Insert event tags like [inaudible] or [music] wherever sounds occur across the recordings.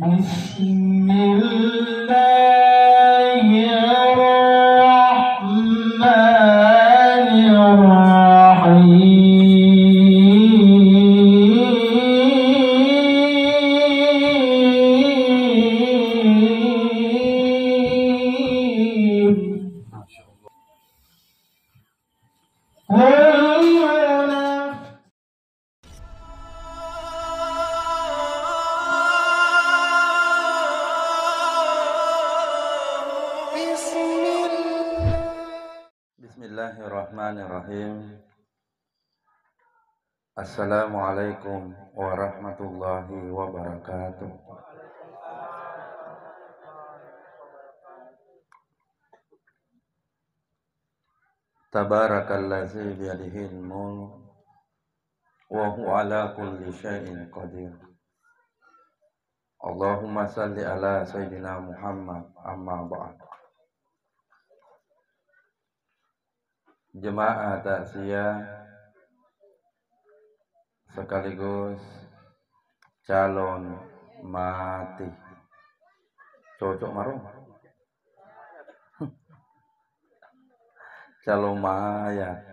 بسم الله syai'in qadir. Allahumma salli ala sayyidina Muhammad amma ba'd. Jemaah taksiyah sekaligus calon mati. Cocok marum [laughs] calon mayat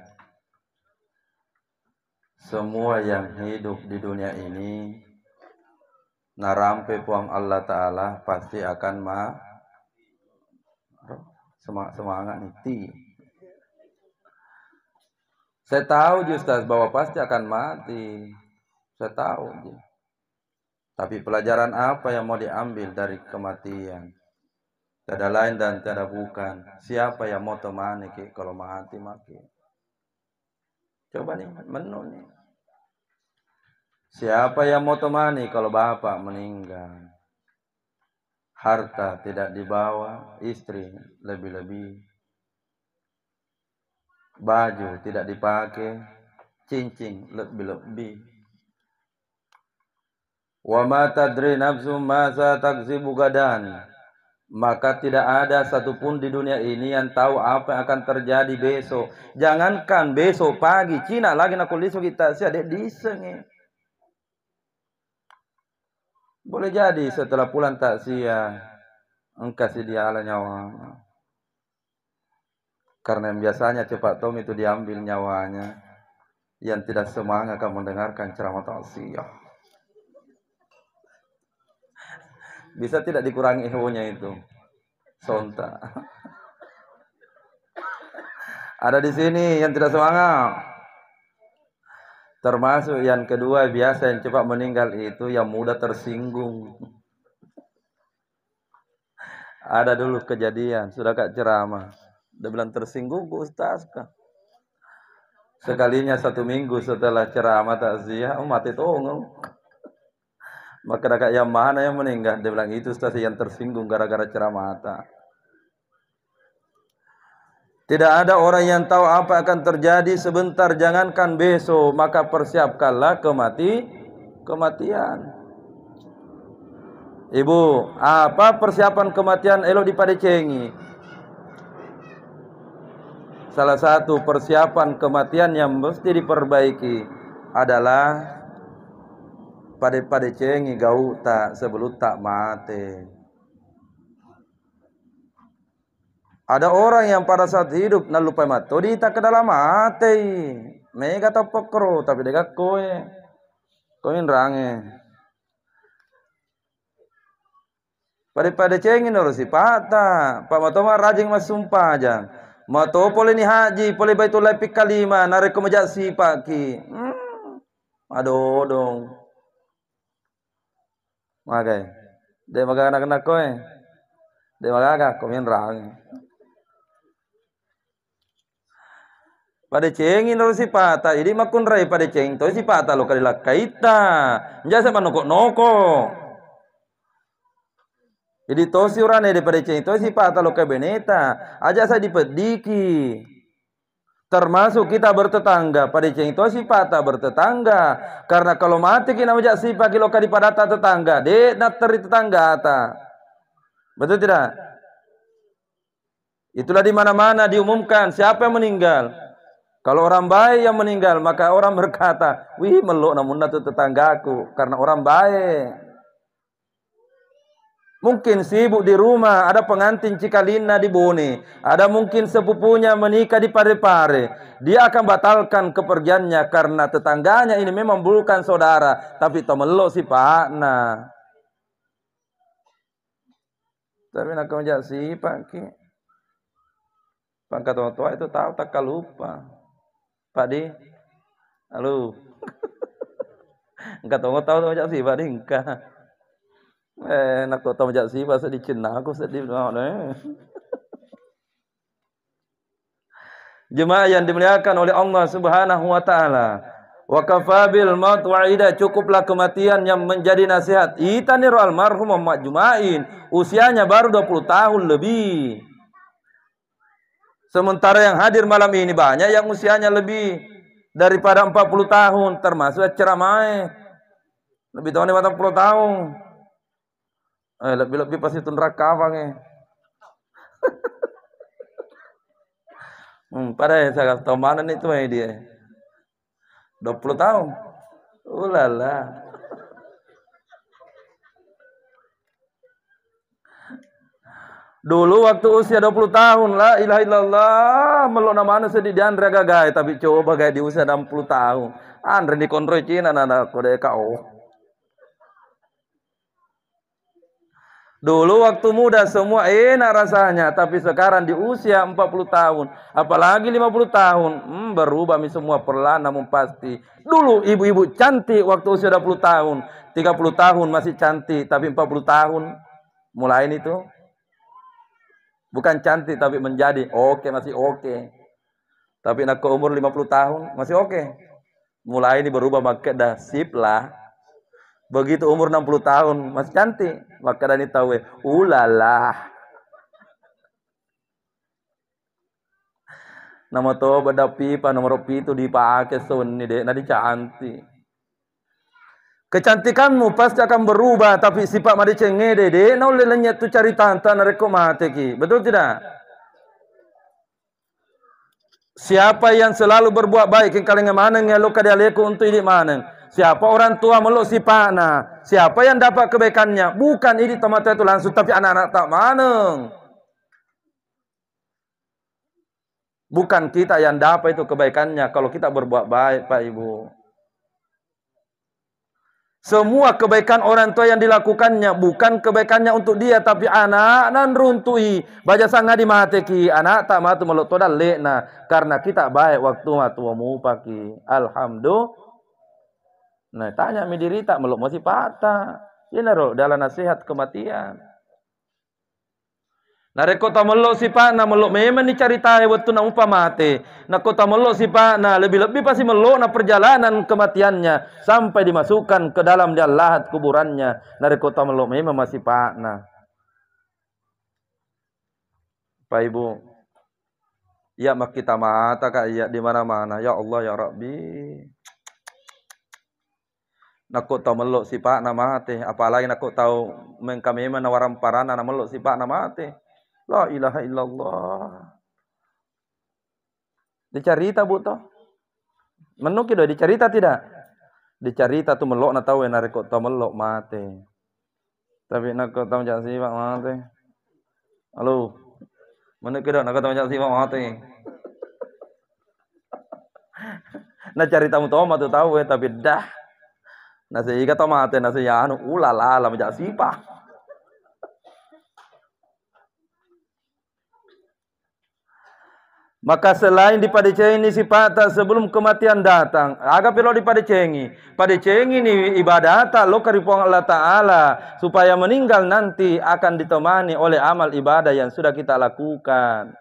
semua yang hidup di dunia ini narampe puang Allah Ta'ala pasti akan ma semangat, semangat nih ti. Saya tahu justas bahwa pasti akan mati. Saya tahu. Tapi pelajaran apa yang mau diambil dari kematian? Tiada lain dan tiada bukan. Siapa yang mau temani kalau mati maki? Coba nih menu nih. Siapa yang mau temani kalau bapak meninggal? Harta tidak dibawa, istri lebih-lebih. Baju tidak dipakai, cincin lebih-lebih. Wa ma tadri nafsum Maka tidak ada satupun di dunia ini yang tahu apa yang akan terjadi besok. Jangankan besok pagi, Cina lagi nakulisu kita siadik disengit. Boleh jadi nah, setelah iya. pulang tak nah, sia iya. engkau kasih dia ala nyawa. Karena yang biasanya cepat tom itu diambil nyawanya. Yang tidak semangat akan mendengarkan ceramah tausiah. Bisa tidak dikurangi hewanya itu. Sontak. [laughs] Ada di sini yang tidak semangat. Termasuk yang kedua biasa yang cepat meninggal itu yang mudah tersinggung. Ada dulu kejadian, sudah kak ceramah. Dia bilang tersinggung Bu Ustaz kan. Sekalinya satu minggu setelah ceramah takziah, oh, mati ngomong. Maka kak yang mana yang meninggal? Dia bilang itu Ustaz yang tersinggung gara-gara ceramah tak. Tidak ada orang yang tahu apa akan terjadi sebentar jangankan besok, maka persiapkanlah kemati kematian. Ibu, apa persiapan kematian elo di Padecengi? Salah satu persiapan kematian yang mesti diperbaiki adalah pada padecengi gau tak sebelum tak mati. Ada orang yang pada saat hidup nak lupa Di tak ke dalam mati. Mereka tak pekeru. tapi dekat Kau Koe rangi. Pada pada cengin harus si Patah, Pak Matoma rajin mas sumpah aja. Mato boleh ni haji, boleh baitul lepi kalima, kau majak si pak Hmm. Aduh dong. Makai. Dia makan anak-anak koe. Dia makan kau rangi. pada cengin ro sipata jadi makun rai pada ceng to sipata lo kadila kaita jasa sama noko jadi to si urane pada ceng to sipata lo beneta aja saya dipediki termasuk kita bertetangga pada ceng to sipata bertetangga karena kalau mati kita majak sipa kilo kadi padata tetangga de nateri tetangga ata betul tidak Itulah di mana-mana diumumkan siapa yang meninggal. Kalau orang baik yang meninggal, maka orang berkata, wih meluk namun itu tetanggaku, karena orang baik. Mungkin sibuk di rumah, ada pengantin Cikalina di Bone, ada mungkin sepupunya menikah di Parepare. Dia akan batalkan kepergiannya karena tetangganya ini memang bukan saudara, tapi meluk si nah. Tapi nak kau si pak ki. Pangkat tua itu tahu tak lupa. Pak Di. Halo. Engkau tahu tahu macam si Pak Di engkau. Eh nak tahu macam si pasal di Cina aku sedih nak ni. Jemaah yang dimuliakan oleh Allah Subhanahu wa taala. Wa kafabil maut wa'ida cukuplah kematian yang menjadi nasihat. Itaniru almarhum Muhammad Jumain usianya baru 20 tahun lebih. Sementara yang hadir malam ini banyak yang usianya lebih daripada 40 tahun termasuk ceramai lebih tahun 40 tahun. Eh, lebih-lebih pasti itu neraka apa nih? Eh. hmm, pada ya saya tahu mana nih tuh eh, dia. 20 tahun. Ulala. Dulu waktu usia 20 tahun lah ilaha illallah melona anu sedih di diandra gagai tapi coba gaya di usia 60 tahun. Andre kontrol Cina nana kode kau. Dulu waktu muda semua enak rasanya, tapi sekarang di usia 40 tahun, apalagi 50 tahun, hmm, berubah semua perlahan namun pasti. Dulu ibu-ibu cantik waktu usia 20 tahun, 30 tahun masih cantik, tapi 40 tahun mulai itu Bukan cantik tapi menjadi. Oke, okay, masih oke. Okay. Tapi nak ke umur 50 tahun, masih oke. Okay. Mulai ini berubah maka dah sip lah. Begitu umur 60 tahun, masih cantik. Maka dah ini tahu, ulalah. Nama tu pada pipa, nomor pipa itu dipakai sunni dek nanti cantik. Kecantikanmu pasti akan berubah tapi sifat mari cenge de? nau lenyet tu cari tanta nareko mateki. Betul tidak? Siapa yang selalu berbuat baik yang kalenga maneng ngelo kada leko untuk ini maneng. Siapa orang tua meluk sipana, siapa yang dapat kebaikannya, bukan ini tempat itu langsung tapi anak-anak tak maneng. Bukan kita yang dapat itu kebaikannya kalau kita berbuat baik Pak Ibu. Semua kebaikan orang tua yang dilakukannya bukan kebaikannya untuk dia tapi anak nan runtui. Baca sangat di mahateki anak tak matu melok toda lekna karena kita baik waktu matu mu pagi. Alhamdulillah. Nah tanya mi tak meluk masih patah. Ini dalam nasihat kematian. Nare si sipa na mallo memang ni carita waktu na upamate. Nako si sipa na lebih-lebih pasti mello na perjalanan kematiannya sampai dimasukkan ke dalam dia lahat kuburannya. ta tamallo memang masih pak na. Pak Ibu, ya mak kita mata kak ya di mana-mana. Ya Allah ya Rabbi. Nako si sipa nama mati. Apalagi nako tahu mengkami menawaran parana nama si sipa nama mati. La ilaha illallah. Dicarita bu toh. Menuk dicari dicarita tidak? Dicarita tu melok na tahu yang narik kota melok mati. Tapi nak kota macam si pak mati. Halo. Menuk itu nak kota macam si pak mati. [laughs] nah cari tamu tau matu ya, tahu tapi dah. Nasi tau mati nasi ya anu ulala macam si pak. Maka selain dipadecengi sifat sebelum kematian datang, agak perlu Pada Padecengi ini ibadah tak lo karipuang Allah Ta'ala. Supaya meninggal nanti akan ditemani oleh amal ibadah yang sudah kita lakukan.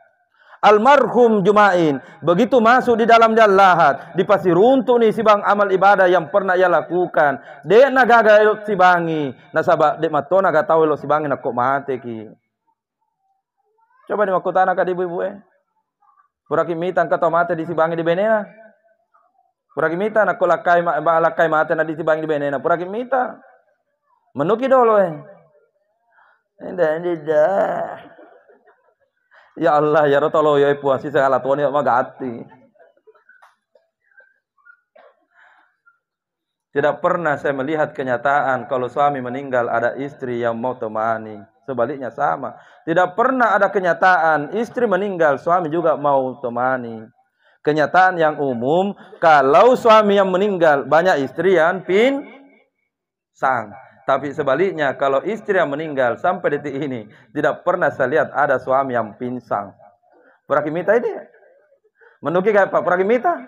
Almarhum Jumain begitu masuk di dalam jalan dipasti runtuh nih si bang amal ibadah yang pernah ia lakukan. Dek nak gagal si bangi, nasabah dek mato gak tahu lo si bangi nak kok mati ki. Coba di makutana kak ibu-ibu eh. Puraki mita angka tomatnya di sibangi di benena. Puraki mita nak ma ba lakai mata na di sibangi di benena. Puraki mita. Menuki dolo eh. ini dah Ya Allah, ya Rotolo, ya Ibu, sisa segala tuan, ya magati. Tidak pernah saya melihat kenyataan kalau suami meninggal ada istri yang mau temani. Sebaliknya sama. Tidak pernah ada kenyataan istri meninggal, suami juga mau temani. Kenyataan yang umum, kalau suami yang meninggal, banyak istri yang pin sang. Tapi sebaliknya, kalau istri yang meninggal sampai detik ini, tidak pernah saya lihat ada suami yang sang. Prakimita ini, menuki kayak Pak Prakimita.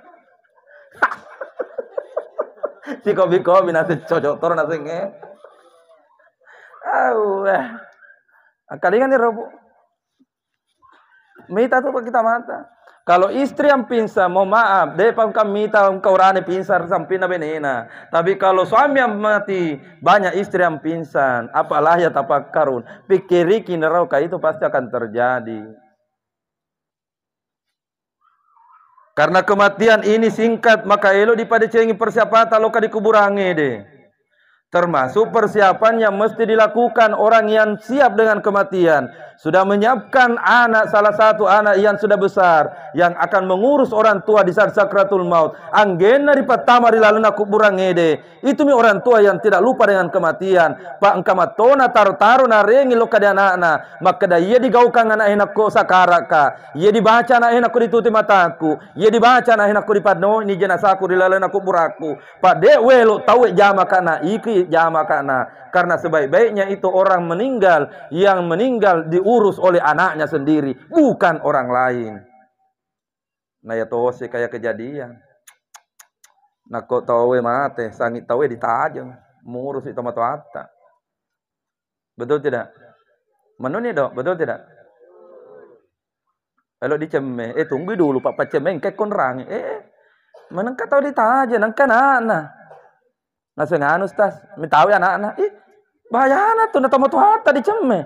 Si [laughs] kobi kobi nasi cocok tor nasi nge. Awah. Kali Kalingan direbut. Mita tu kita mata. Kalau istri yang pinsa, mau maaf, dia pangkam mita kau rani pinsan sampina benena. Tapi kalau suami yang mati, banyak istri yang pingsan, Apalah ya tapak karun. Pikiri neraka itu pasti akan terjadi. Karena kematian ini singkat, maka elo dipadecengi persiapan taloka dikuburangi deh. Termasuk persiapan yang mesti dilakukan orang yang siap dengan kematian. Sudah menyiapkan anak salah satu anak yang sudah besar. Yang akan mengurus orang tua di saat sakratul maut. Anggena di pertama di laluna kuburang ngede. Itu mi orang tua yang tidak lupa dengan kematian. Pak engkamatona taruh-taruh na rengi loka di anak-anak. Maka dah ia digaukang anak enakku sakaraka. Ia dibaca anak enakku ditutup mataku. Ia dibaca anak enakku di padno ni jenazahku di laluna kuburaku. Pak dek welok tawe jama kana iki jamakana karena sebaik-baiknya itu orang meninggal yang meninggal diurus oleh anaknya sendiri bukan orang lain nah ya sih kayak kejadian nah kok tawe mate sangit tawe ditajam mengurus itu mata atta betul tidak menunya dok betul tidak kalau dicemeh eh tunggu dulu pak pak pacemeng kayak konrang eh mana kau tahu ditaja nang kan anak langsung anu ustaz ya anak-anak ih bahaya anak tuh natomo tuata di cemme.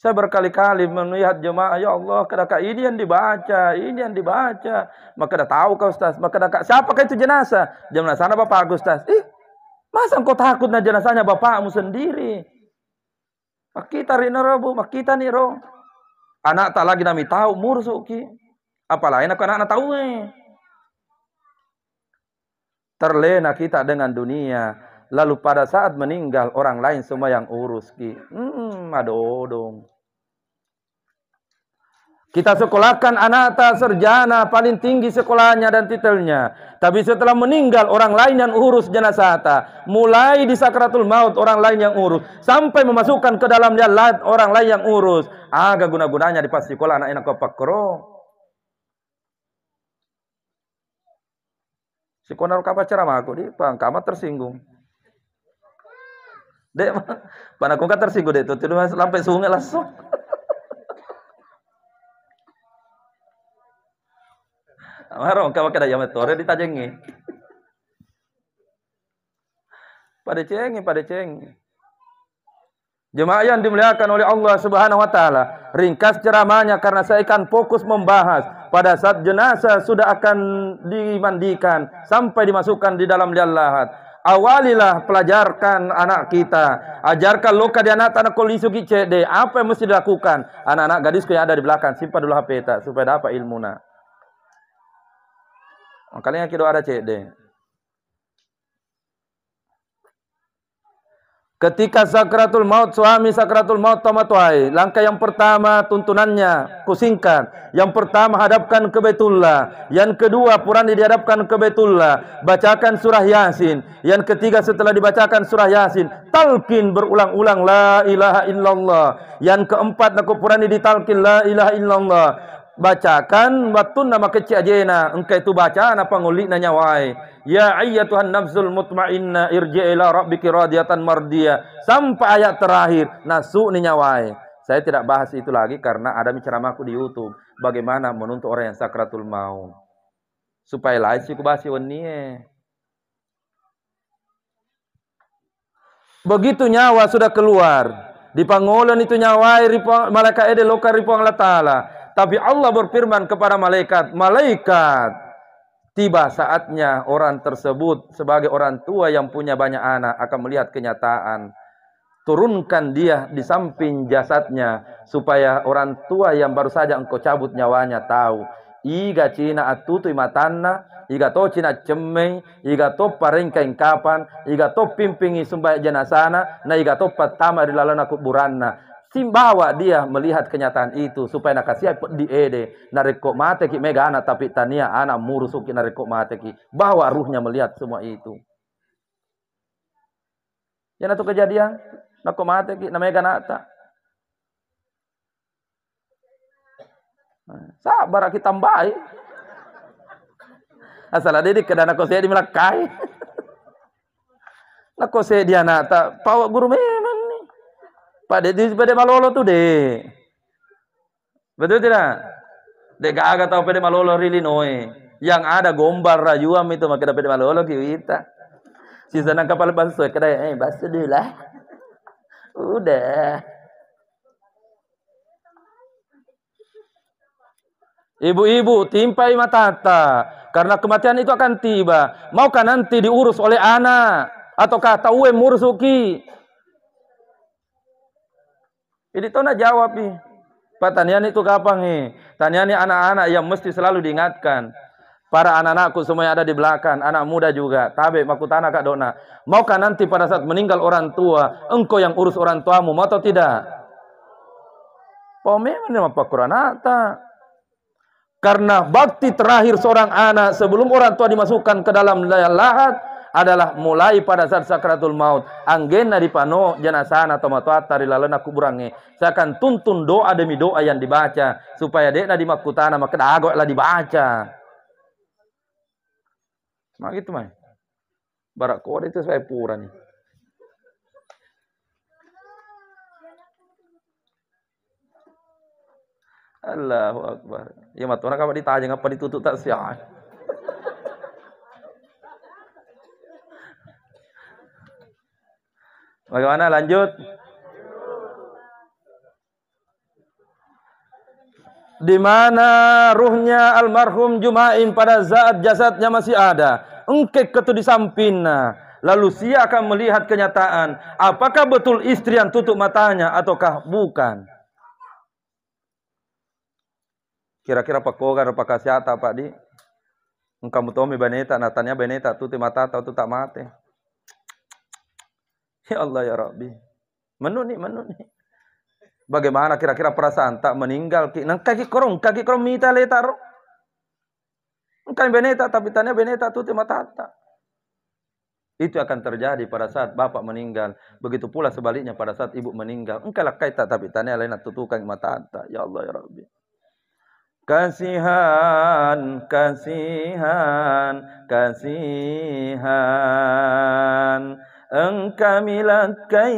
saya berkali-kali melihat jemaah ya Allah kadaka ini yang dibaca ini yang dibaca maka dah tahu kau ustaz maka dah siapa kah itu jenazah jenazah sana bapak aku ustaz ih masa engkau takut na jenazahnya bapakmu sendiri makita rina rabu makita niro anak tak lagi nami tahu mursuki apalagi anak anak tahu eh. Terlena kita dengan dunia. Lalu pada saat meninggal orang lain semua yang urus ki. Hmm, adodong. Kita sekolahkan anak tak serjana paling tinggi sekolahnya dan titelnya. Tapi setelah meninggal orang lain yang urus jenazah ta. Mulai di sakratul maut orang lain yang urus sampai memasukkan ke dalamnya orang lain yang urus. Agak guna-gunanya di pas sekolah anak-anak kerong. Si konar kapa ceramah aku di bang kamat tersinggung. Dek, mana aku kan tersinggung dek tuh tidur sampai sungai langsung. [laughs] Marong kawa kada jamet tore ditajengi. Pada cengi, pada cengi. Jemaah yang dimuliakan oleh Allah Subhanahu wa taala, ringkas ceramahnya karena saya akan fokus membahas pada saat jenazah sudah akan dimandikan sampai dimasukkan di dalam lahat Awalilah pelajarkan anak kita. Ajarkan luka di anak tanah kolisu CD. Apa yang mesti dilakukan? Anak-anak gadis yang ada di belakang. Simpan dulu HP kita supaya dapat ilmu nak. Makanya kita ada CD. Ketika sakratul maut suami sakratul maut tamatuai, langkah yang pertama tuntunannya pusingkan. Yang pertama hadapkan ke yang kedua purani dihadapkan ke bacakan surah Yasin. Yang ketiga setelah dibacakan surah Yasin, talkin berulang-ulang la ilaha illallah. Yang keempat nak purani ditalkin la ilaha illallah. Bacakan batun nama kecik ajena, engkau itu baca apa ngulik nanya wai. Ya ayyatuhan nafsul mutmainna irji ila rabbiki radiyatan mardiya. Sampai ayat terakhir. Nasu ni nyawai. Saya tidak bahas itu lagi karena ada ceramahku di YouTube. Bagaimana menuntut orang yang sakratul maun Supaya lain sih kubasi wenie. Begitu nyawa sudah keluar. Di pangolan itu nyawai malaikat ede lokar ripuang latala. Tapi Allah berfirman kepada malaikat. Malaikat Tiba saatnya orang tersebut sebagai orang tua yang punya banyak anak akan melihat kenyataan. Turunkan dia di samping jasadnya supaya orang tua yang baru saja engkau cabut nyawanya tahu. Iga cina atutu imatana, iga to cina cemeng, iga to parengkain kapan iga to pimpingi sumbaya jenasana, na iga to patama di lalana kuburanna. Simbawa dia melihat kenyataan itu supaya nak nakasia di ede nareko mate ki mega anak tapi tania anak murusuki nareko mate ki bahwa ruhnya melihat semua itu. Yang itu kejadian nak mate ki na mega nata. Sabar kita mbai. Asal ada di kedana kosia di melakai. [laughs] Nakose dia nata pawa guru me pada di pada malolo tu deh. Betul tidak? Dek agak tahu pada malolo rili noe. Yang ada gombar rayuam itu maka pada malolo kita. Sisa nang kapal basuh kada eh basuh dulu lah. Udah. Ibu-ibu timpai matata karena kematian itu akan tiba. Maukah nanti diurus oleh anak ataukah tahu mursuki jadi nak jawab nih. Pak Taniani itu kapan nih? Taniani anak-anak yang mesti selalu diingatkan. Para anak-anakku semua yang ada di belakang, anak muda juga. Tabe, makutana Kak Dona. Maukah nanti pada saat meninggal orang tua, engkau yang urus orang tuamu, mau atau tidak? Pemain apa Quran Karena bakti terakhir seorang anak sebelum orang tua dimasukkan ke dalam lahat, adalah mulai pada saat sakratul maut anggen dari pano jenazah atau matoat tari lalena saya akan tuntun doa demi doa yang dibaca supaya dia di makutana maka dagok lah dibaca mak gitu mah barak kode itu saya pura nih Allahu Akbar. Ya mat orang kapan ditanya ngapa ditutup tak siap. Bagaimana lanjut? Di mana ruhnya almarhum Jumain pada saat jasadnya masih ada. Engke ketu di sampingna. Lalu sia akan melihat kenyataan. Apakah betul istri yang tutup matanya ataukah bukan? Kira-kira kan? Pak Kogar, pak di? Engkau mutomi beneta, natanya beneta, tutup mata, atau tak mati? Ya Allah ya Rabbi. menuni menuni. Bagaimana kira-kira perasaan tak meninggal ki nang kaki korong kaki korong mita letar. Engkau beneta tapi tanya beneta tuti mata tak. Itu akan terjadi pada saat bapak meninggal. Begitu pula sebaliknya pada saat ibu meninggal. Engkau lakai tak tapi tanya lain tutukan mata tak. Ya Allah ya Rabbi. Kasihan, kasihan, kasihan. Eng kami lakai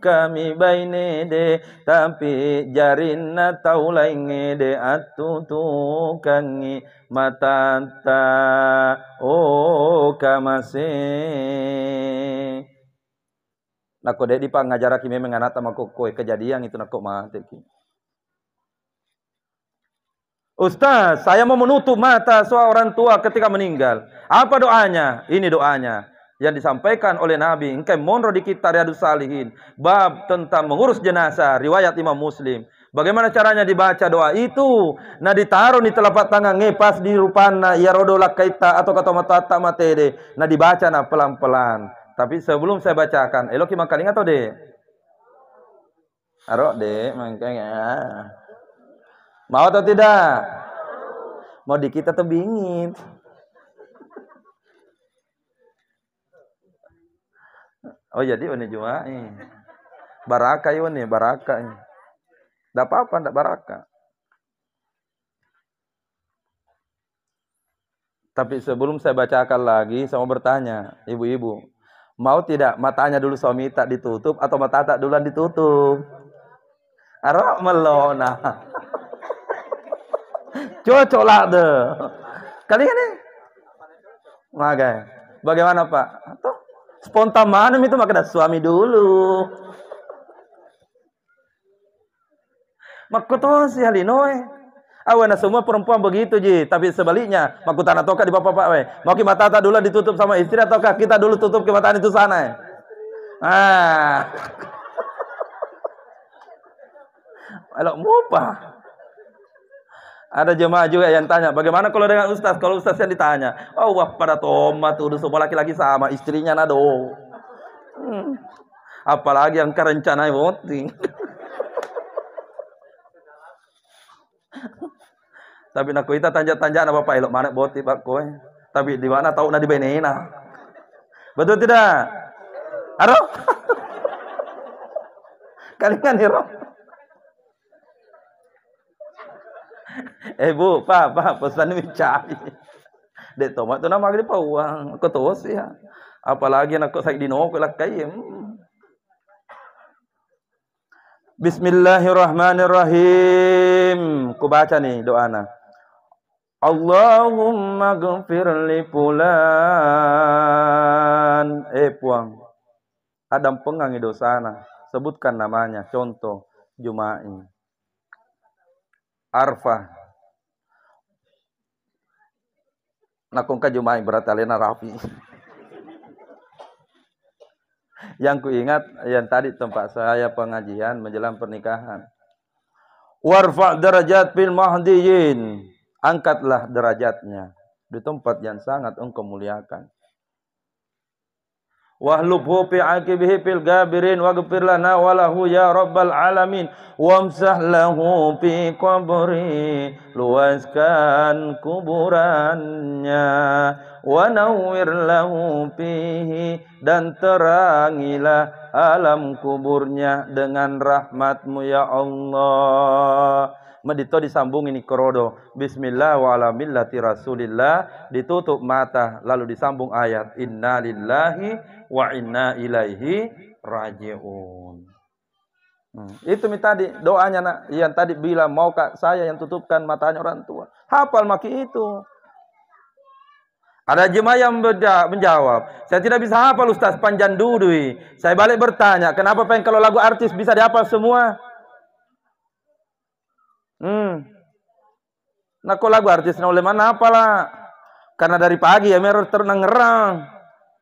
kami baine de tapi jarinna taulainge de atu mata ta o oh, kamase Nako de dipa ngajara memang menganata mako koe kejadian itu nako mate ki. Ustaz, saya mau menutup mata seorang tua ketika meninggal. Apa doanya? Ini doanya yang disampaikan oleh Nabi engkau monro di kita riadu Salihin bab tentang mengurus jenazah riwayat Imam Muslim bagaimana caranya dibaca doa itu nah ditaruh di telapak tangan ngepas di rupana nah, ya rodola kaita atau kata mata tak matede nah dibaca nah pelan-pelan tapi sebelum saya bacakan kali makalinga atau deh arok deh makanya mau atau tidak mau di kita tuh bingit Oh jadi ini juga iya. eh. Baraka ini, iya, baraka ini. Iya. Tidak apa-apa, tidak baraka. Tapi sebelum saya bacakan lagi, saya mau bertanya, ibu-ibu, mau tidak matanya dulu suami tak ditutup atau mata tak duluan ditutup? Arok melona. [laughs] Cocok lah deh. Kali ini, Bagaimana Pak? Spontan mana itu maka suami dulu. Makutoh si halinoe. nah semua perempuan begitu ji, tapi sebaliknya maku tanah toka di bapak-bapak we. Mau ke mata dulu ditutup sama istri atau kita dulu tutup ke mata itu sana? Ah. mau mupa. Ada jemaah juga yang tanya, bagaimana kalau dengan ustaz? Kalau ustaz yang ditanya, oh wah pada tomat udah semua laki-laki sama, istrinya nado. Hmm. Apalagi yang kerencana voting. [laughs] Tapi nak kita tanja-tanja apa pak? elok mana boti pak koi? Tapi di mana tahu nadi di benena. Betul tidak? Aro? [laughs] Kalingan hero. [laughs] Eh bu, pa, pa, pesan mencari. Dek tomat tu nama dia uang. Aku sih ya. Apalagi nak saya di nok lah hmm. Bismillahirrahmanirrahim. kubaca baca ni doa nak. Allahumma gfir li pulan. Eh puang. Adam pengangi dosa na. Sebutkan namanya. Contoh. Jumai. Arfah. ka jumai berat alena rapi. yang kuingat yang tadi tempat saya pengajian menjelang pernikahan. Warfa derajat fil mahdiyin. Angkatlah derajatnya di tempat yang sangat engkau muliakan wahlubhu fi aqibihi fil gabirin waghfir lana lahu ya rabbal alamin wamsah lahu fi qabri luaskan kuburannya wa nawwir lahu fihi dan terangilah alam kuburnya dengan rahmatmu ya Allah medito disambung ini kerodo bismillah wa ala millati rasulillah ditutup mata lalu disambung ayat innalillahi wa inna ilaihi rajiun. Hmm. Itu tadi doanya nak yang tadi bila mau kak saya yang tutupkan matanya orang tua. Hafal maki itu. Ada jemaah yang menjawab, saya tidak bisa hafal Ustaz panjang Dudui. Saya balik bertanya, kenapa pengen kalau lagu artis bisa dihafal semua? Hmm. Nah kok lagu artis nah oleh mana apalah? Karena dari pagi ya merah terus ngerang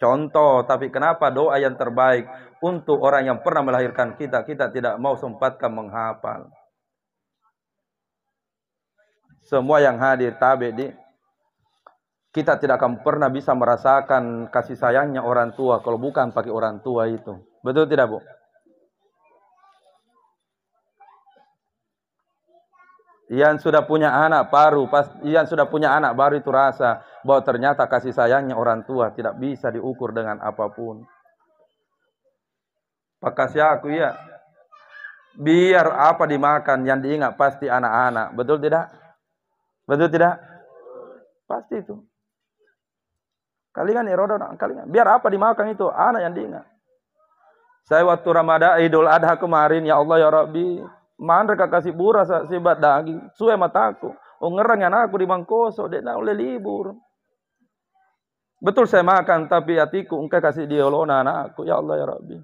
contoh, tapi kenapa doa yang terbaik untuk orang yang pernah melahirkan kita, kita tidak mau sempatkan menghafal. Semua yang hadir tabe di kita tidak akan pernah bisa merasakan kasih sayangnya orang tua kalau bukan pakai orang tua itu. Betul tidak, Bu? yang sudah punya anak baru, pas yang sudah punya anak baru itu rasa bahwa ternyata kasih sayangnya orang tua tidak bisa diukur dengan apapun. ya aku ya. Biar apa dimakan yang diingat pasti anak-anak, betul tidak? Betul tidak? Pasti itu. Kalian eroda, kalian. Biar apa dimakan itu anak yang diingat. Saya waktu Ramadan Idul Adha kemarin, ya Allah ya Rabbi, Mandra kasih bura sa sibat daging. Suwe mataku. ongerangnya oh, anak aku di mangkoso. Dek nak oleh libur. Betul saya makan tapi hatiku engkau kasih dia lona nah, anakku. Ya Allah ya Rabbi.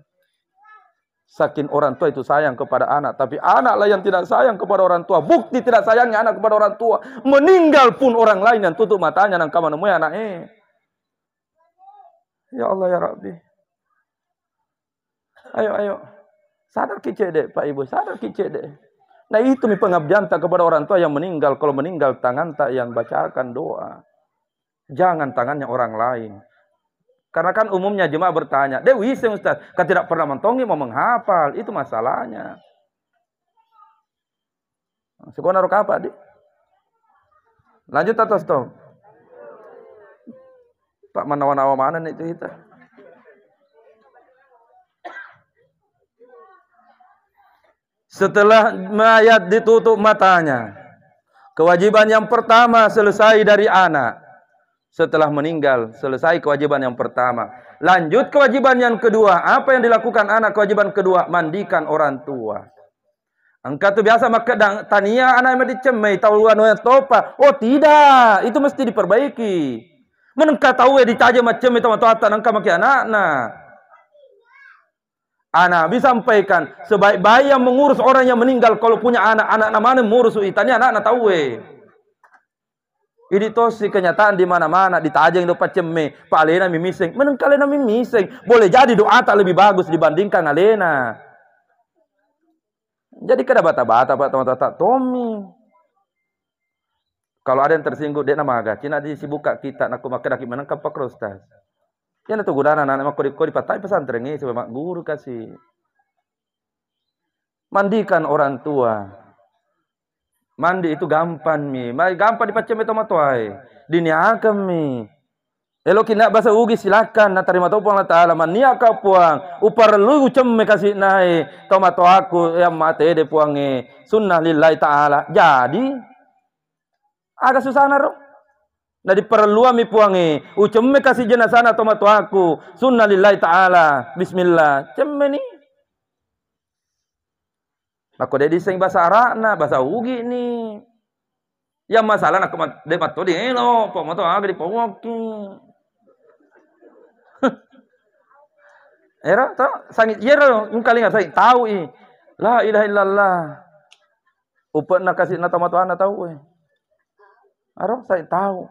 Sakin orang tua itu sayang kepada anak. Tapi anaklah yang tidak sayang kepada orang tua. Bukti tidak sayangnya anak kepada orang tua. Meninggal pun orang lain yang tutup matanya. Dan kamu ya anaknya. Ya Allah ya Rabbi. Ayo, ayo. Sadar kecil deh Pak Ibu, sadar kecil deh. Nah itu mi pengabdian tak kepada orang tua yang meninggal. Kalau meninggal tangan tak yang bacakan doa. Jangan tangannya orang lain. Karena kan umumnya jemaah bertanya, Dewi saya Ustaz, kan tidak pernah mentongi mau menghafal, itu masalahnya. Sekolah naruh apa, Di? Lanjut atas stop? Pak mana nawa mana itu kita? Setelah mayat ditutup matanya. Kewajiban yang pertama selesai dari anak. Setelah meninggal, selesai kewajiban yang pertama. Lanjut kewajiban yang kedua. Apa yang dilakukan anak kewajiban kedua? Mandikan orang tua. Angkat tu biasa maka tania anak yang dicemai, luar anu yang topa. Oh tidak, itu mesti diperbaiki. Menengkat tahu ya dicaja macam itu atau atan engkau makin anak-anak. Anak bisa sampaikan sebaik-baik yang mengurus orang yang meninggal kalau punya anak-anak mana mengurus itu, anak-anak tahu eh. Ini tuh si kenyataan di mana-mana di ditajeng dapat pacemme, Pak Alena mimiseng, meneng kalena mimiseng, Boleh jadi doa tak lebih bagus dibandingkan Alena. Jadi kada bata-bata Pak teman-teman Tommy. Kalau ada yang tersinggung dia nama agak Cina di sibuk kita nak makan nak menangkap Pak Rostas. Yang itu gudana anak kurip kori kori patai pesantren ini sebab guru kasih. Mandikan orang tua. Mandi itu gampang mi. Mai gampang dipacem itu matuai. Diniakan mi. Elo kina bahasa ugi silakan na terima tau puang taala mania ka puang upar lu ucap me kasih nai tomato aku yang mati de puange sunnah lillahi taala jadi agak susah naro na diperluan mi puangi ucemme kasih jenazah na tomat aku Sunnah sunnalillahi taala bismillah cemme ni Aku lah, dah diseng bahasa Arab na bahasa Ugi ni Ya masalah nak kemat dia patu di lo apa mato di pomoki [laughs] Era tak? sangit yero Muka lihat saya tahu. i eh. la ilaha illallah Upa nak kasih na tomat tuan na tahu. we eh. Aro sai tau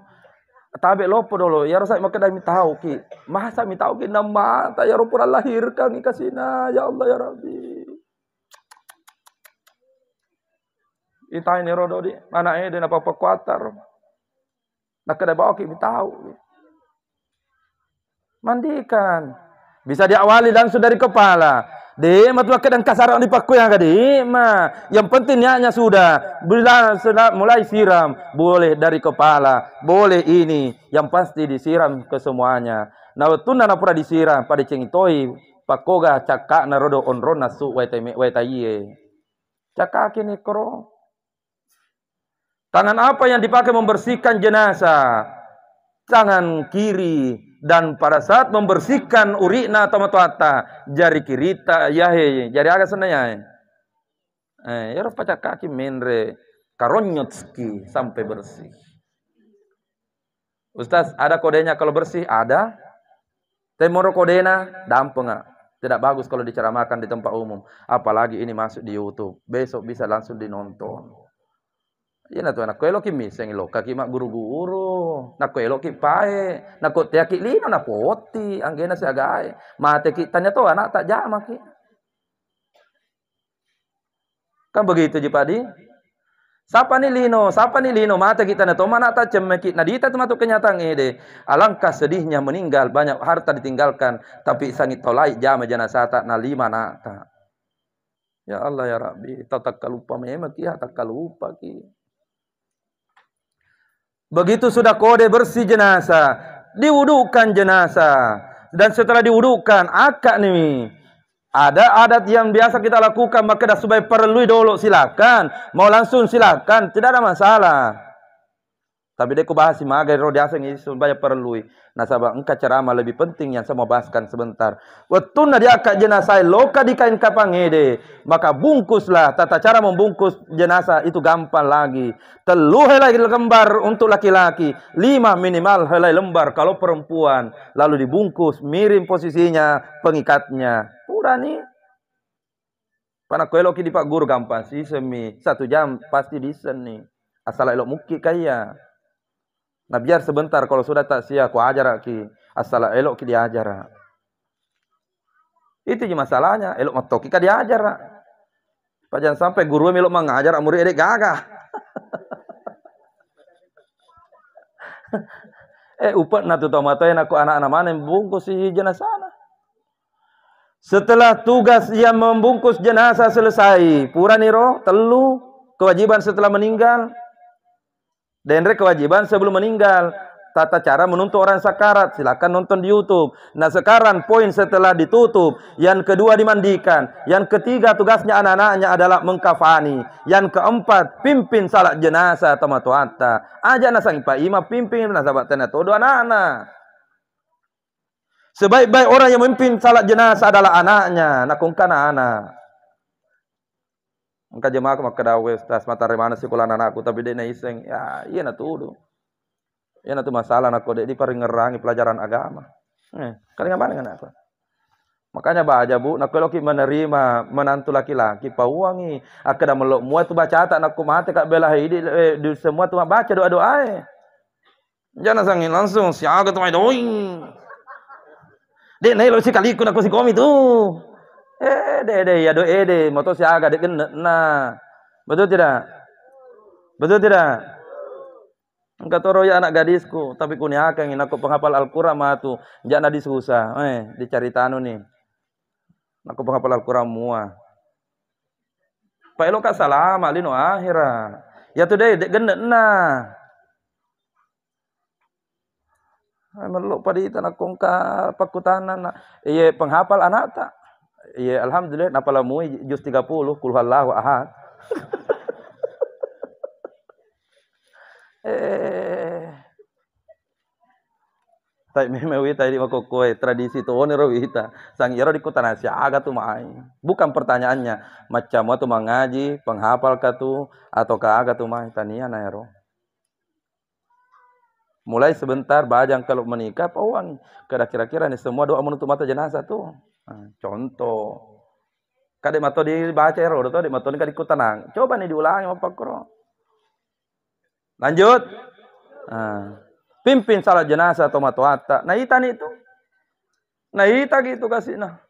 Tabe lopo dolo, ya rasa maka dah minta tahu ki. Masa minta tahu ki nama tak ya ropo lahirkan ikasina ya Allah ya Rabbi. Ita ini rodo di mana ini dan apa apa kuatar. Nak kada bawa ki minta tahu. Mandikan. Bisa diawali langsung dari kepala. Di matu dan kasar di paku yang kadi. Ma, yang penting niatnya sudah. Bila sudah mulai siram, boleh dari kepala, boleh ini. Yang pasti disiram ke semuanya. Nah, tunda na pura disiram pada cengitoi pakoga cakak narodo onron nasu waitaiye. Cakak kini kro. Tangan apa yang dipakai membersihkan jenazah? Tangan kiri dan pada saat membersihkan urina atau matuata, jari kirita yahe jari agak senanya eh harus ya pacak kaki menre karonyotski sampai bersih Ustaz, ada kodenya kalau bersih? Ada. Temoro kodena, dampenga. Ah. Tidak bagus kalau diceramakan di tempat umum. Apalagi ini masuk di Youtube. Besok bisa langsung dinonton. Iya na tuan nak elok kimi lo kaki mak guru-guru. Nak elok ki pae. Nak te ki lino na poti anggena si agai. Mate ki tanya to anak tak jama ki. Kan begitu jipadi? padi. Siapa ni lino? sapa ni lino? Mata kita na to mana tak cemeki. Nah dita tu matuk kenyataan ini deh. Alangkah sedihnya meninggal banyak harta ditinggalkan tapi sangit tolai jama jenazah tak na lima nata. Ya Allah ya Rabbi, tak tak lupa memak ya, tak lupa ki. Begitu sudah kode bersih jenazah, diwudukan jenazah. Dan setelah diwudukan, akak nih. Ada adat yang biasa kita lakukan, maka dah supaya perlu dulu silakan. Mau langsung silakan, tidak ada masalah. Tapi dia kubahas si magai roh diaseng ini sumpah perlu. Nasabah engkau ceramah lebih penting yang saya mau bahaskan sebentar. Waktu nadi akak jenazah loka di kain kapang ede. Maka bungkuslah tata cara membungkus jenazah itu gampang lagi. Telu helai lembar untuk laki-laki. Lima minimal helai lembar kalau perempuan. Lalu dibungkus miring posisinya pengikatnya. Pura nih. Panak elok di pak guru gampang sih semi. Satu jam pasti disen nih. Asal elok mukik kaya. Nah biar sebentar kalau sudah tak siap aku ajar lagi Asal elok ki diajar. Itu masalahnya. Elok matok kita diajar. Pak jangan sampai guru elok mengajar murid edek gagah. [laughs] eh upat na tu tomatoy na anak-anak mana bungkus si jenazah. Setelah tugas yang membungkus jenazah selesai, pura niro telu kewajiban setelah meninggal dan kewajiban sebelum meninggal. Tata cara menuntut orang sakarat. Silakan nonton di Youtube. Nah sekarang poin setelah ditutup. Yang kedua dimandikan. Yang ketiga tugasnya anak-anaknya adalah mengkafani. Yang keempat pimpin salat jenazah atau matuata. Aja nasang Pak Ima pimpin nasabat tenato doa anak-anak. Sebaik-baik orang yang memimpin salat jenazah adalah anaknya. Nakungkan anak. -anak. Engka jemaah kada we tas mata remana sih kulan anakku tapi dia iseng. Ya, iya na tuh. Iya na tuh masalah nak kode di paling ngerangi pelajaran agama. Eh, kan ngapain dengan aku? Makanya bahaja bu, nak kalau menerima menantu laki-laki, pawangi akan meluk mua tu baca tak nak kumate kak belah hidi eh, di semua tu baca doa doa eh. Jangan sangin langsung siaga tu main doing. Dek naik lo si kali aku si komi tu. Eh, deh, deh, ya, doe, deh, moto si deh, kena. na. Betul tidak? Betul tidak? Engkau toro ya anak gadisku, tapi akan ingin aku penghafal Al-Qur'an matu, jangan ada susah. Eh, dicari tanu nih. Aku penghafal Al-Qur'an mua. Pak Elo kak salam, alino akhirah. Ya tuh deh, deken na. Meluk padi tanah anak kongka pakutanan, iya penghafal anak tak ya alhamdulillah napala mui juz 30 kul huwallahu ahad. eh. Tai wi tai mako koe tradisi one oh, ro wita. Sang iro di kutana aga tuh mai. Bukan pertanyaannya macam tuh mengaji, penghafal katu atau ka aga tuh mai tania ero. Mulai sebentar bajang kalau menikah, pawang. kira-kira kira ini semua doa menutup mata jenazah tuh. Ah, contoh. Kadek mato baca ya, rodo di mato ini ikut tenang. Coba nih diulangi apa Kro. Lanjut. Nah. Pimpin salat jenazah atau matuata. Nah nih nah, nah. nah, ya itu. Nah ita gitu kasih nah.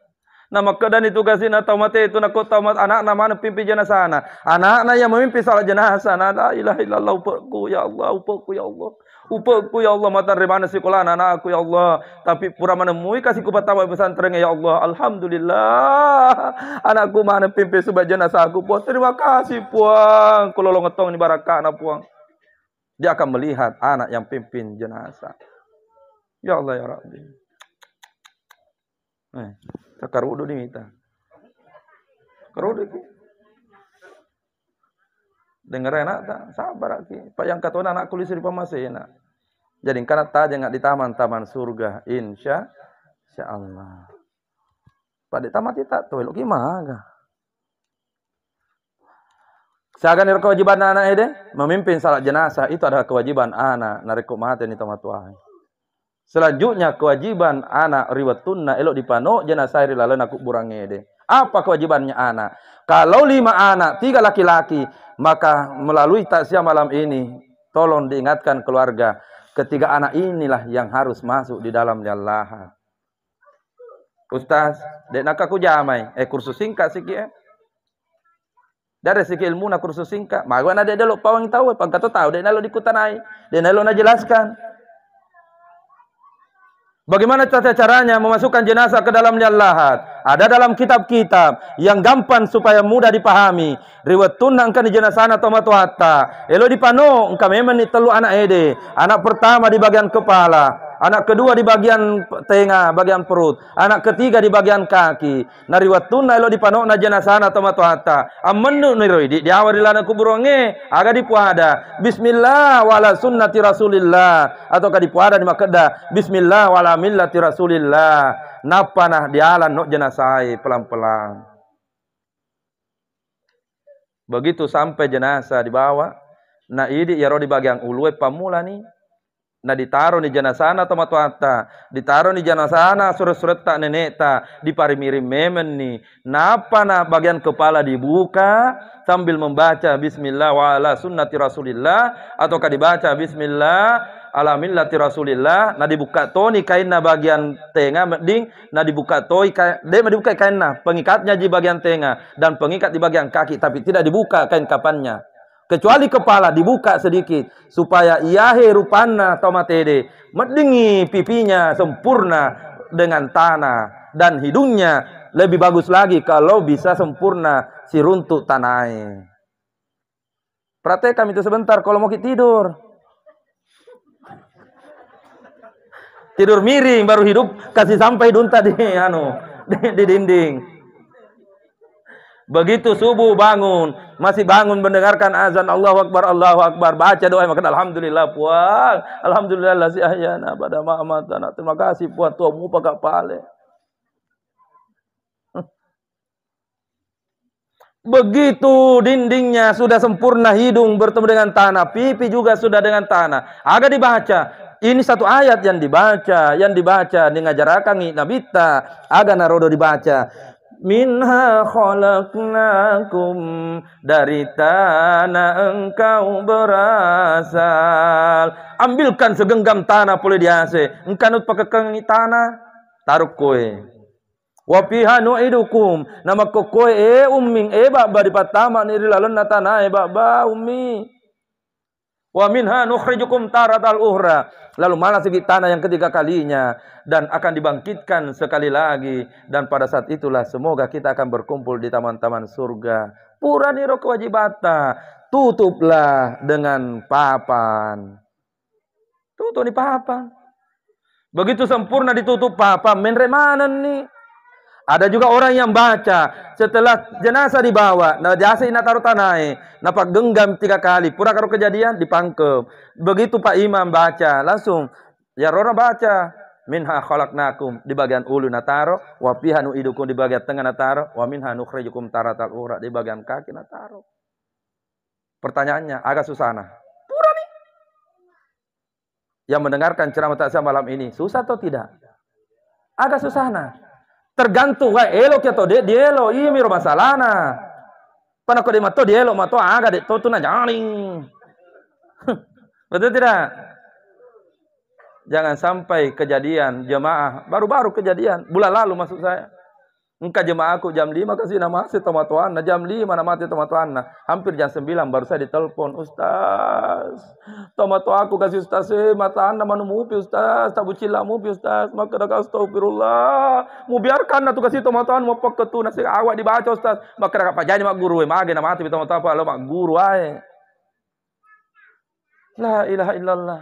Nama kedan itu kasih na mati itu nakut kota mati anak nama na pimpin jenazah anak Anak na yang memimpin salat jenazah na la ilah allah upaku ya Allah upaku ya Allah. Upaku ya Allah matan ribana kula anak aku ya Allah. Tapi pura menemui kasih ku pertama pesan pesantren ya Allah. Alhamdulillah. Anakku mana pimpin sebab jenazah aku puang. Terima kasih puang. Kalau lo ngetong ni barakah anak puang. Dia akan melihat anak yang pimpin jenazah. Ya Allah ya Rabbi. Eh, takar wudu ni minta. Takar wudu ni. dengar enak tak sabar lagi pak yang kata anak kulis di masih ya, enak jadi karena tak jangan di taman taman surga insya Allah pak di taman kita tuh lo gimana Seakan dari kewajiban anak ini memimpin salat jenazah itu adalah kewajiban anak narik mati ini tamat wahai. Selanjutnya kewajiban anak riwat tunna elok dipano jenazah rilalain aku burangnya ini. Apa kewajibannya anak? Kalau lima anak, tiga laki-laki, maka melalui takziah malam ini, tolong diingatkan keluarga, ketiga anak inilah yang harus masuk di dalam Allah. Ustaz, dek nak aku jamai, eh kursus singkat sikit eh. Dari segi ilmu nak kursus singkat, mago ada dek pawang tahu, pangkat tahu dek nalo dikutanai, ai, dek nalo Bagaimana cara caranya memasukkan jenazah ke dalam lahat? ada dalam kitab-kitab yang gampang supaya mudah dipahami riwayat tunang kan di jenazah atau matu hatta elo dipano engka memang ni telu anak ede anak pertama di bagian kepala anak kedua di bagian tengah, bagian perut, anak ketiga di bagian kaki. Nariwatun, ilo di panok panokna janasana tomatohata. Amandu niroi di awal dilana kuburonge, agak di puada. Bismillah wala sunnati rasulillah. Atau di puada di makeda. Bismillah wala millati rasulillah. Napa nah di alan nok jenazah pelan-pelan. Begitu sampai jenazah dibawa, nak idik ya di bagian ulue pamula nih Nah ditaruh di janasana tomat wata, ditaruh di janasana surut surut tak nenek ta, diparimiri memen ni. Napa nah bagian kepala dibuka sambil membaca Bismillah wa ala sunnati Rasulillah ataukah dibaca Bismillah ala millati Rasulillah nah dibuka to ni kain kainna bagian tengah mending nah dibuka to kain dia dibuka kainna pengikatnya di bagian tengah dan pengikat di bagian kaki tapi tidak dibuka kain kapannya kecuali kepala dibuka sedikit supaya iahe rupanna tomatede mendengi pipinya sempurna dengan tanah dan hidungnya lebih bagus lagi kalau bisa sempurna si runtut praktek kami itu sebentar kalau mau kita tidur. Tidur miring baru hidup kasih sampai dun tadi anu di, di dinding. Begitu subuh bangun, masih bangun mendengarkan azan Allahu Akbar Allahu Akbar baca doa makan alhamdulillah puang alhamdulillah lazi ahyana pada anak terima kasih tua tuamu pakai pale Begitu dindingnya sudah sempurna hidung bertemu dengan tanah, pipi juga sudah dengan tanah. Agak dibaca. Ini satu ayat yang dibaca, yang dibaca dengan jarak kami, nabita, agak narodo dibaca. Minha khalaqnakum dari tanah engkau berasal. Ambilkan segenggam tanah boleh diase. Engkau pakai tanah taruh kue. Wa piha nu'idukum. Nama kue e eh, umming e eh, baba di patama ni na natana e baba ummi. Wa minha nukhrijukum taratal uhra. Lalu sebi tanah yang ketiga kalinya dan akan dibangkitkan sekali lagi dan pada saat itulah semoga kita akan berkumpul di taman-taman surga. Puraniro kewajibata. Tutuplah dengan papan. Tutup ni papan. Begitu sempurna ditutup papan, menremanan nih. Ada juga orang yang baca setelah jenazah dibawa, nah jasad taruh tanai, nampak genggam tiga kali, pura karo kejadian dipangkep. Begitu Pak Imam baca, langsung ya Roro baca, minha khalaqnakum di bagian ulu nataro wa fiha nuidukum di bagian tengah nataro wa minha nukhrijukum taratal ura di bagian kaki nataro pertanyaannya agak susana pura nih yang mendengarkan ceramah taksa malam ini susah atau tidak agak susana tergantung kayak elo ke ya to dia di elo i miro masalah na ko de mato dia elo mato aga de tuh na jaring [laughs] betul tidak jangan sampai kejadian jemaah baru-baru kejadian bulan lalu maksud saya Engkau jemaah aku jam lima kasih nama si tomatuan. Nah jam 5 nama saya tomatuan. Nah hampir jam sembilan baru saya ditelepon. Ustaz, tomato aku kasih ustaz si mata nama manu mupi ustaz. Tabu cila mupi ustaz. Maka dah astagfirullah. Mu biarkan nah tu kasih tomatuan. mau peketu ketu. Nasi awak dibaca ustaz. Maka dah pajani mak guru. Eh mage nama hati tomatuan. apa. Lo mak guru ay. La ilaha illallah.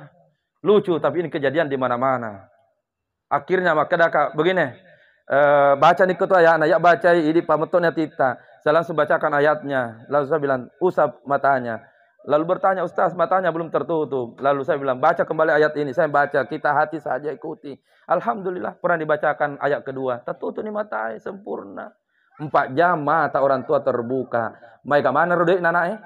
Lucu tapi ini kejadian di mana-mana. Akhirnya maka dah begini. Eh, baca baca ketua ayat ayat baca ini pametonya tita. Saya langsung bacakan ayatnya. Lalu saya bilang, usap matanya. Lalu bertanya, Ustaz matanya belum tertutup. Lalu saya bilang, baca kembali ayat ini. Saya baca, kita hati saja ikuti. Alhamdulillah pernah dibacakan ayat kedua. Tertutup nih mata sempurna. Empat jam mata orang tua terbuka. Mereka mana rudek nanae eh?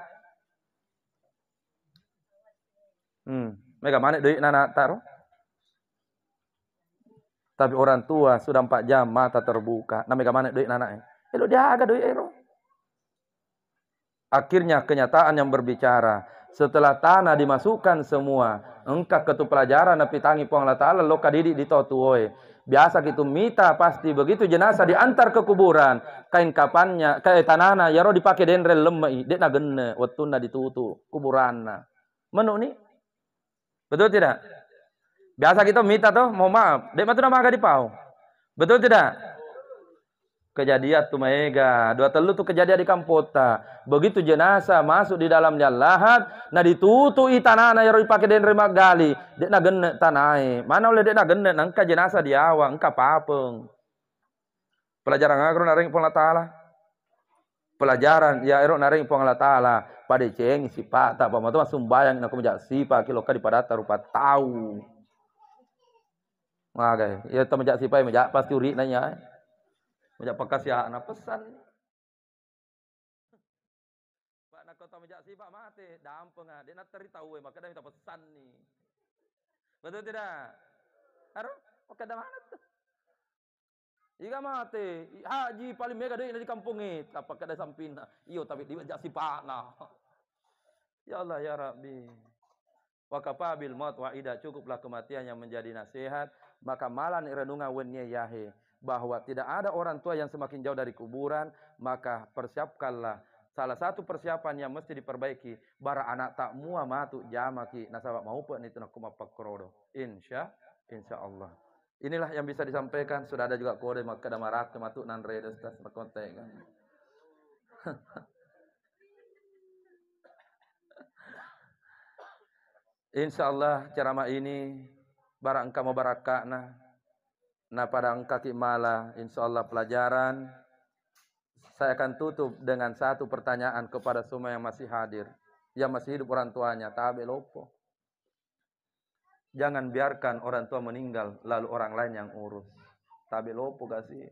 Hmm. Mereka mana duit nanak taruh? Tapi orang tua sudah empat jam mata terbuka. Namanya anak duit anaknya? Elo dia agak duit ero. Eh, Akhirnya kenyataan yang berbicara. Setelah tanah dimasukkan semua, engkak ketu pelajaran tapi tangi puang la taala lo kadidik di totuoe. Biasa gitu mita pasti begitu jenazah diantar ke kuburan, kain kapannya, kain eh, tanana ya ro dipakai denre lemai, dekna gene, wetuna ditutu kuburanna. Menu nih. Betul tidak? Biasa kita minta tuh, mau maaf. Dek mati nama dipau. Betul tidak? Kejadian tuh mega. Dua telu tuh kejadian di kampota. Begitu jenazah masuk di dalamnya lahat. Nah ditutupi tanah nah yang dipakai dan remak gali. Dek na genek tanah. Mana oleh dek na genek. Nangka jenazah di awang. Engka papeng. Pelajaran agro naring pengla ta'ala. Pelajaran ya ero naring pengla ta'ala. Pada ceng sifat. Tak apa-apa. Sumbayang na kumajak sifat. di dipadata rupa tahu. Magai, ya ta majak sipai majak pasti uri nanya. Eh. Majak pekas ya anak pesan. Pak nak kota majak sipai mate, dampeng ah. Dia nak teri tahu eh. maka dia minta pesan nih, Betul tidak? Haro, maka dah mana tu? Jika mate, haji paling mega dia di kampung ni, pakai kada sampin. Iyo tapi di majak sipai nah. Ya Allah ya Rabbi. Wa kafabil maut wa'ida, cukuplah kematian yang menjadi nasihat maka malan renungan wenye yahe bahwa tidak ada orang tua yang semakin jauh dari kuburan maka persiapkanlah salah satu persiapan yang mesti diperbaiki bara anak tak mua matu jamaki nasabak pun itu nak kumapakrodo insya insya Allah inilah yang bisa disampaikan sudah ada juga kode maka damarat matu nan redes tas makontek kan? [laughs] Insya Allah ceramah ini barangka mubarakana nah, nah padang kaki mala insyaallah pelajaran saya akan tutup dengan satu pertanyaan kepada semua yang masih hadir yang masih hidup orang tuanya tabe lopo jangan biarkan orang tua meninggal lalu orang lain yang urus tabe lopo gak sih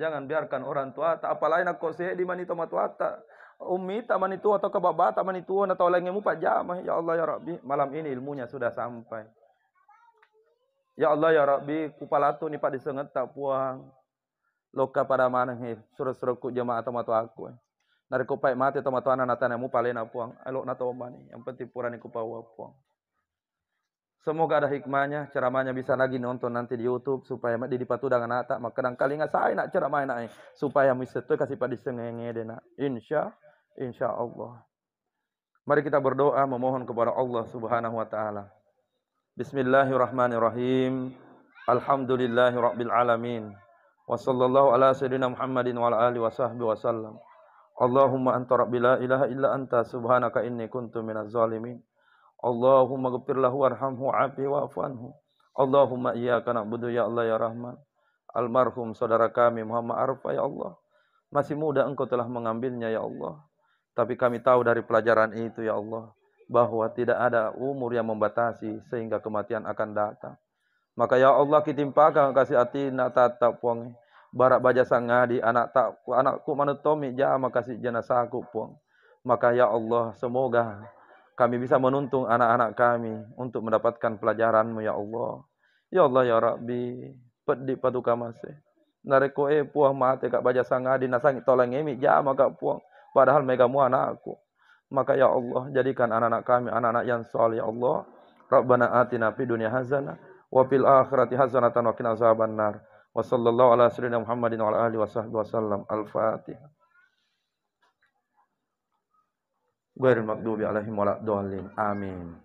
jangan biarkan orang tua tak apa lain aku sih di mana itu matuata Umi tak itu atau kebabat taman itu atau lainnya mu Jamah ya Allah ya Rabbi malam ini ilmunya sudah sampai Ya Allah ya Rabbi, kupalatu ni pak disengat tak puang. Loka pada mana he, suruh-suruh ku jemaah matu aku. Eh. Nari ku paik mati matu anak natanemu paling nak puang. Elok nato tomani, yang penting purani ku pawa puang. Semoga ada hikmahnya, ceramahnya bisa lagi nonton nanti di YouTube supaya di patu dengan nata. Maka kadang kali nggak saya nak ceramah nak supaya tu kasih pak disengenge deh nak Insya, insya Allah. Mari kita berdoa memohon kepada Allah Subhanahu Wa Taala. Bismillahirrahmanirrahim. Alhamdulillahirabbil alamin. Wassallallahu ala sayyidina Muhammadin wa ala alihi wa sahbihi wa sallam. Allahumma anta rabbil la ilaha illa anta subhanaka inni kuntu minaz zalimin. Allahumma ghfir lahu warhamhu afi wa anhu. Allahumma iyyaka na'budu ya Allah ya Rahman. Almarhum saudara kami Muhammad Arfa ya Allah. Masih muda engkau telah mengambilnya ya Allah. Tapi kami tahu dari pelajaran itu ya Allah bahwa tidak ada umur yang membatasi sehingga kematian akan datang. Maka ya Allah kitimpakan kasih hati nak tatap puang barak baja di anak tak anakku manutomi jama kasih jenazahku puang. Maka ya Allah semoga kami bisa menuntung anak-anak kami untuk mendapatkan pelajaranmu ya Allah. Ya Allah ya Rabbi pedi paduka masih. Nareko eh puah mati kak baja di nasangi tolong emi jama kak puang. Padahal mega mu anakku. Maka ya Allah, jadikan anak-anak kami anak-anak yang soleh ya Allah. Rabbana atina fid dunya hasanah wa fil akhirati hasanatan wa qina azaban Wa sallallahu ala sayyidina Muhammadin wa ala alihi wa sahbihi wasallam. Al-Fatihah. Ghairil maghdubi alaihim waladdallin. Amin.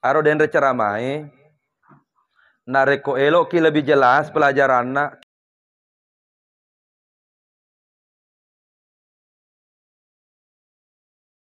Aro den ceramai nareko elok ki lebih jelas pelajaranna